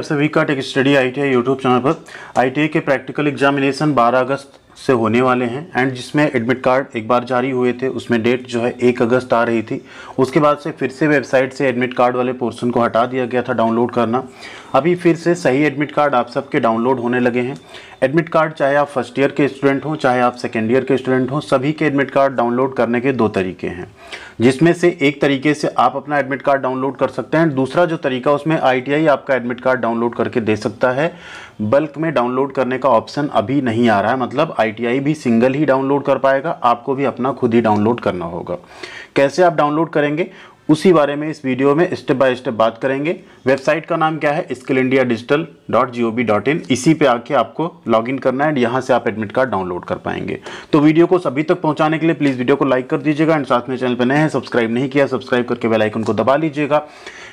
वैसे वी काट एक study I T I YouTube channel पर आई के प्रैक्टिकल एग्जामिनेशन 12 अगस्त से होने वाले हैं एंड जिसमें एडमिट कार्ड एक बार जारी हुए थे उसमें डेट जो है एक अगस्त आ रही थी उसके बाद से फिर से वेबसाइट से एडमिट कार्ड वाले पोर्सन को हटा दिया गया था डाउनलोड करना अभी फिर से सही एडमिट कार्ड आप सबके डाउनलोड होने लगे हैं एडमिट कार्ड चाहे आप फर्स्ट ईयर के स्टूडेंट हों चाहे आप सेकेंड ईयर के स्टूडेंट हों सभी के एडमिट कार्ड डाउनलोड करने के दो तरीके हैं जिसमें से एक तरीके से आप अपना एडमिट कार्ड डाउनलोड कर सकते हैं दूसरा जो तरीका उसमें आई आपका एडमिट कार्ड डाउनलोड करके दे सकता है बल्क में डाउनलोड करने का ऑप्शन अभी नहीं आ रहा है मतलब आई भी सिंगल ही डाउनलोड कर पाएगा आपको भी अपना खुद ही डाउनलोड करना होगा कैसे आप डाउनलोड करेंगे उसी बारे में इस वीडियो में स्टेप बाय स्टेप बात करेंगे वेबसाइट का नाम क्या है skill India digital dot G O B dot in इसी पे आके आपको लॉगिन करना है एंड यहाँ से आप एडमिट कार्ड डाउनलोड कर पाएंगे तो वीडियो को सभी तक पहुँचाने के लिए प्लीज़ वीडियो को लाइक कर दीजिएगा एंड साथ में चैनल पर नए हैं सब्सक्राइब नहीं किया सब्सक्राइब करके बेलाइकन को दबा लीजिएगा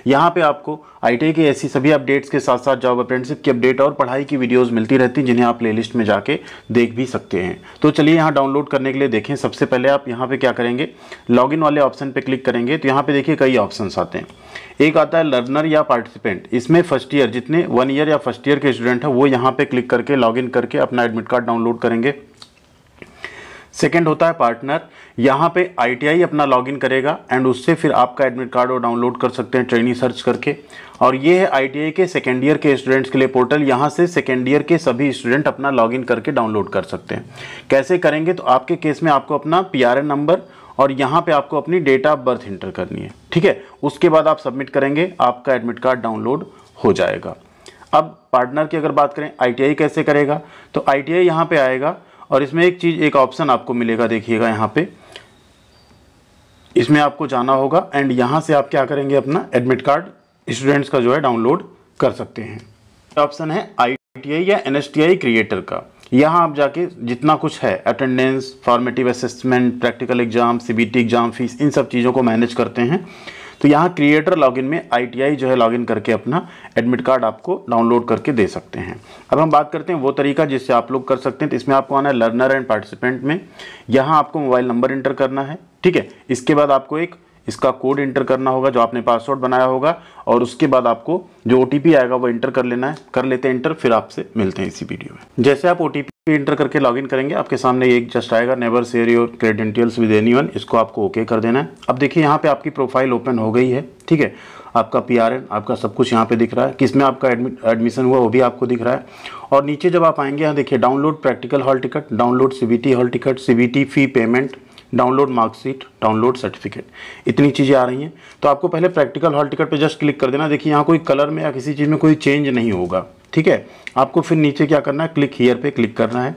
यहाँ पे आपको आई के ऐसी सभी अपडेट्स के साथ साथ जॉब अप्रेंटिसिप की अपडेट और पढ़ाई की वीडियोज़ मिलती रहती हैं जिन्हें आप प्ले में जाके देख भी सकते हैं तो चलिए यहाँ डाउनलोड करने के लिए देखें सबसे पहले आप यहाँ पर क्या करेंगे लॉगिन वाले ऑप्शन पर क्लिक करेंगे तो यहाँ पर देखिए कई ऑप्शन आते हैं एक आता है लर्नर या पार्टिसिपेंट इसमें फर्स्ट ईयर जितने वन ईयर या फर्स्ट ईयर के स्टूडेंट हैं वो यहाँ पर क्लिक करके लॉग करके अपना एडमिट कार्ड डाउनलोड करेंगे सेकेंड होता है पार्टनर यहाँ पे आई अपना लॉगिन करेगा एंड उससे फिर आपका एडमिट कार्ड और डाउनलोड कर सकते हैं ट्रेनिंग सर्च करके और ये है आई के सेकेंड ईयर के स्टूडेंट्स के लिए पोर्टल यहाँ से सेकेंड ईयर के सभी स्टूडेंट अपना लॉगिन करके डाउनलोड कर सकते हैं कैसे करेंगे तो आपके केस में आपको अपना पी नंबर और यहाँ पर आपको अपनी डेट ऑफ बर्थ इंटर करनी है ठीक है उसके बाद आप सबमिट करेंगे आपका एडमिट कार्ड डाउनलोड हो जाएगा अब पार्टनर की अगर बात करें आई कैसे करेगा तो आई टी यहाँ पर आएगा और इसमें एक चीज़ एक ऑप्शन आपको मिलेगा देखिएगा यहाँ पे इसमें आपको जाना होगा एंड यहाँ से आप क्या करेंगे अपना एडमिट कार्ड स्टूडेंट्स का जो है डाउनलोड कर सकते हैं ऑप्शन है आई या एन क्रिएटर का यहाँ आप जाके जितना कुछ है attendance formative assessment practical exam CBT exam fees इन सब चीज़ों को मैनेज करते हैं तो यहाँ क्रिएटर लॉगिन में आई जो है लॉगिन करके अपना एडमिट कार्ड आपको डाउनलोड करके दे सकते हैं अब हम बात करते हैं वो तरीका जिससे आप लोग कर सकते हैं तो इसमें आपको आना है लर्नर एंड पार्टिसिपेंट में यहाँ आपको मोबाइल नंबर इंटर करना है ठीक है इसके बाद आपको एक इसका कोड इंटर करना होगा जो आपने पासवर्ड बनाया होगा और उसके बाद आपको जो ओ आएगा वो इंटर कर लेना है कर लेते हैं इंटर फिर आपसे मिलते हैं इसी वीडियो में जैसे आप ओ पे इंटर करके लॉगिन करेंगे आपके सामने एक जस्ट आएगा never share your credentials with anyone इसको आपको ओके okay कर देना है अब देखिए यहाँ पे आपकी प्रोफाइल ओपन हो गई है ठीक है आपका पी आर एन आपका सब कुछ यहाँ पे दिख रहा है किस में आपका एडमिशन हुआ वो भी आपको दिख रहा है और नीचे जब आप आएंगे यहाँ देखिए download practical hall ticket download C B T hall ticket C B T fee payment download marksheet download certificate इतनी चीज़ें आ रही हैं तो आपको पहले प्रैक्टिकल हॉल टिकट पर जस्ट क्लिक कर देना देखिए यहाँ कोई कलर में या किसी चीज़ में कोई चेंज नहीं होगा ठीक है आपको फिर नीचे क्या करना है क्लिक हीयर पे क्लिक करना है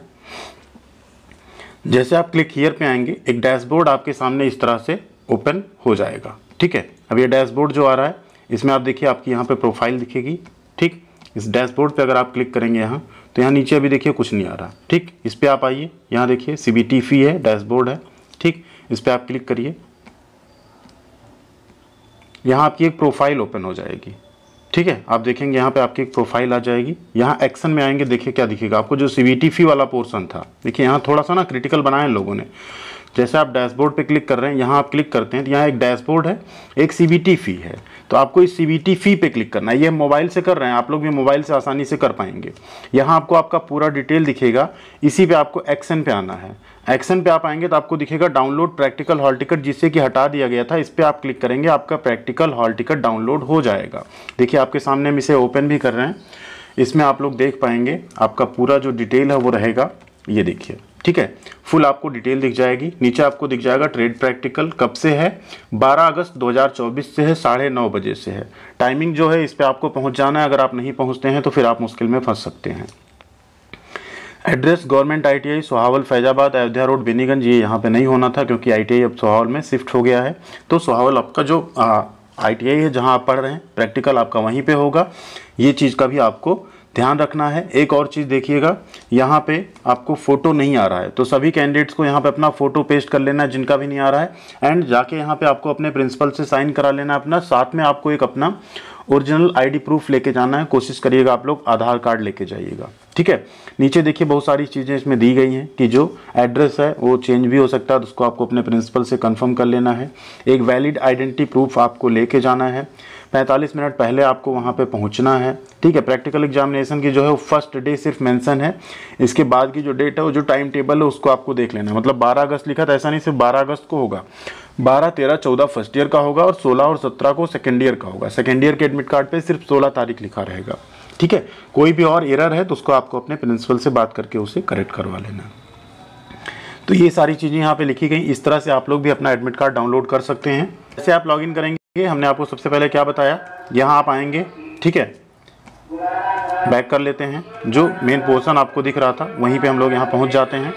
जैसे आप क्लिक हीयर पे आएंगे एक डैशबोर्ड आपके सामने इस तरह से ओपन हो जाएगा ठीक है अब ये डैशबोर्ड जो आ रहा है इसमें आप देखिए आपकी यहाँ पे प्रोफाइल दिखेगी ठीक इस डैशबोर्ड पे अगर आप क्लिक करेंगे यहाँ तो यहाँ नीचे अभी देखिए कुछ नहीं आ रहा ठीक इस पर आप आइए यहाँ देखिए सी बी टी फी है डैशबोर्ड है ठीक इस पर आप क्लिक करिए यहाँ आपकी एक प्रोफाइल ओपन हो जाएगी ठीक है आप देखेंगे यहाँ पे आपकी एक प्रोफाइल आ जाएगी यहाँ एक्शन में आएंगे देखिए क्या दिखेगा आपको जो सी फी वाला पोर्सन था देखिए यहाँ थोड़ा सा ना क्रिटिकल बनाया है लोगों ने जैसे आप डैशबोर्ड पे क्लिक कर रहे हैं यहाँ आप क्लिक करते हैं तो यहाँ एक डैशबोर्ड है एक सी फी है तो आपको इस सी फ़ी पे क्लिक करना है ये मोबाइल से कर रहे हैं आप लोग भी मोबाइल से आसानी से कर पाएंगे यहाँ आपको आपका पूरा डिटेल दिखेगा इसी पे आपको एक्शन पे आना है एक्शन पे आप आएंगे तो आपको दिखेगा डाउनलोड प्रैक्टिकल हॉल टिकट जिससे कि हटा दिया गया था इस पर आप क्लिक करेंगे आपका प्रैक्टिकल हॉल टिकट डाउनलोड हो जाएगा देखिए आपके सामने हम इसे ओपन भी कर रहे हैं इसमें आप लोग देख पाएंगे आपका पूरा जो डिटेल है वो रहेगा ये देखिए ठीक है फुल आपको डिटेल दिख जाएगी नीचे आपको दिख जाएगा ट्रेड प्रैक्टिकल कब से है 12 अगस्त 2024 से है साढ़े नौ बजे से है टाइमिंग जो है इस पर आपको पहुंच जाना है अगर आप नहीं पहुंचते हैं तो फिर आप मुश्किल में फंस सकते हैं address government ITI Sohawal Faizabad Ayodhya road Beniganj ये यहाँ पर नहीं होना था क्योंकि आई अब सोहावल में शिफ्ट हो गया है तो सोहावल आपका जो आई है जहाँ आप पढ़ रहे हैं प्रैक्टिकल आपका वहीं पर होगा ये चीज़ का भी आपको ध्यान रखना है एक और चीज़ देखिएगा यहाँ पे आपको फ़ोटो नहीं आ रहा है तो सभी कैंडिडेट्स को यहाँ पे अपना फ़ोटो पेस्ट कर लेना है जिनका भी नहीं आ रहा है एंड जाके यहाँ पे आपको अपने प्रिंसिपल से साइन करा लेना है अपना साथ में आपको एक अपना ओरिजिनल आईडी प्रूफ लेके जाना है कोशिश करिएगा आप लोग आधार कार्ड लेके जाइएगा ठीक है नीचे देखिए बहुत सारी चीज़ें इसमें दी गई हैं कि जो एड्रेस है वो चेंज भी हो सकता है उसको आपको अपने प्रिंसिपल से कंफर्म कर लेना है एक वैलिड आइडेंटिटी प्रूफ आपको लेके जाना है 45 मिनट पहले आपको वहाँ पे पहुँचना है ठीक है प्रैक्टिकल एग्जामिनेशन की जो है वो फर्स्ट डे सिर्फ मेंशन है इसके बाद की जो डेट है वो जो टाइम टेबल है उसको आपको देख लेना मतलब बारह अगस्त लिखा था ऐसा नहीं सिर्फ बारह अगस्त को होगा बारह तेरह चौदह फर्स्ट ईयर का होगा और सोलह और सत्रह को सेकेंड ईयर का होगा सेकेंड ईयर के एडमिट कार्ड पर सिर्फ सोलह तारीख लिखा रहेगा ठीक है कोई भी और एरर है तो उसको आपको अपने प्रिंसिपल से बात करके उसे करेक्ट करवा लेना तो ये सारी चीज़ें यहाँ पे लिखी गई इस तरह से आप लोग भी अपना एडमिट कार्ड डाउनलोड कर सकते हैं जैसे आप लॉगिन करेंगे ये हमने आपको सबसे पहले क्या बताया यहाँ आप आएंगे ठीक है बैक कर लेते हैं जो मेन पोर्शन आपको दिख रहा था वहीं पे हम लोग यहाँ पहुँच जाते हैं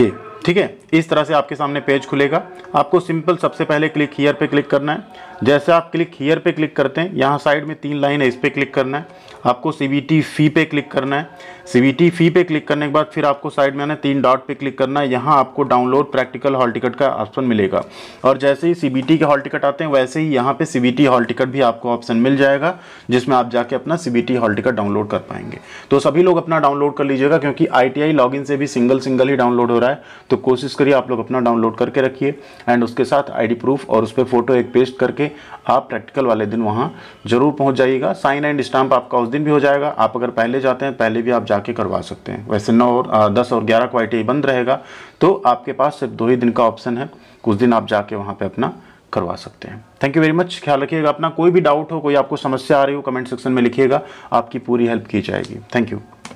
ये ठीक है इस तरह से आपके सामने पेज खुलेगा आपको सिंपल सबसे पहले क्लिक हीयर पे क्लिक करना है जैसे आप क्लिक हीयर पे क्लिक करते हैं यहाँ साइड में तीन लाइन है इस पर क्लिक करना है आपको सी फी पे क्लिक करना है सी फी पे क्लिक करने के बाद फिर आपको साइड में आना तीन डॉट पे क्लिक करना है यहाँ आपको डाउनलोड प्रैक्टिकल हॉल टिकट का ऑप्शन मिलेगा और जैसे ही सी के हॉल टिकट आते हैं वैसे ही यहाँ पे सी हॉल टिकट भी आपको ऑप्शन मिल जाएगा जिसमें आप जाके अपना सी हॉल टिकट डाउनलोड कर पाएंगे तो सभी लोग अपना डाउनलोड कर लीजिएगा क्योंकि आई टी आई से भी सिंगल सिंगल ही डाउनलोड हो रहा है तो तो कोशिश करिए आप लोग अपना डाउनलोड करके रखिए एंड उसके साथ आईडी प्रूफ और उस पर फोटो एक पेस्ट करके आप प्रैक्टिकल वाले दिन वहाँ जरूर पहुँच जाइएगा साइन एंड स्टाम्प आपका उस दिन भी हो जाएगा आप अगर पहले जाते हैं पहले भी आप जाके करवा सकते हैं वैसे नौ और दस और ग्यारह को आई बंद रहेगा तो आपके पास सिर्फ दो ही दिन का ऑप्शन है उस दिन आप जाके वहाँ पर अपना करवा सकते हैं थैंक यू वेरी मच ख्याल रखिएगा अपना कोई भी डाउट हो कोई आपको समस्या आ रही हो कमेंट सेक्शन में लिखिएगा आपकी पूरी हेल्प की जाएगी थैंक यू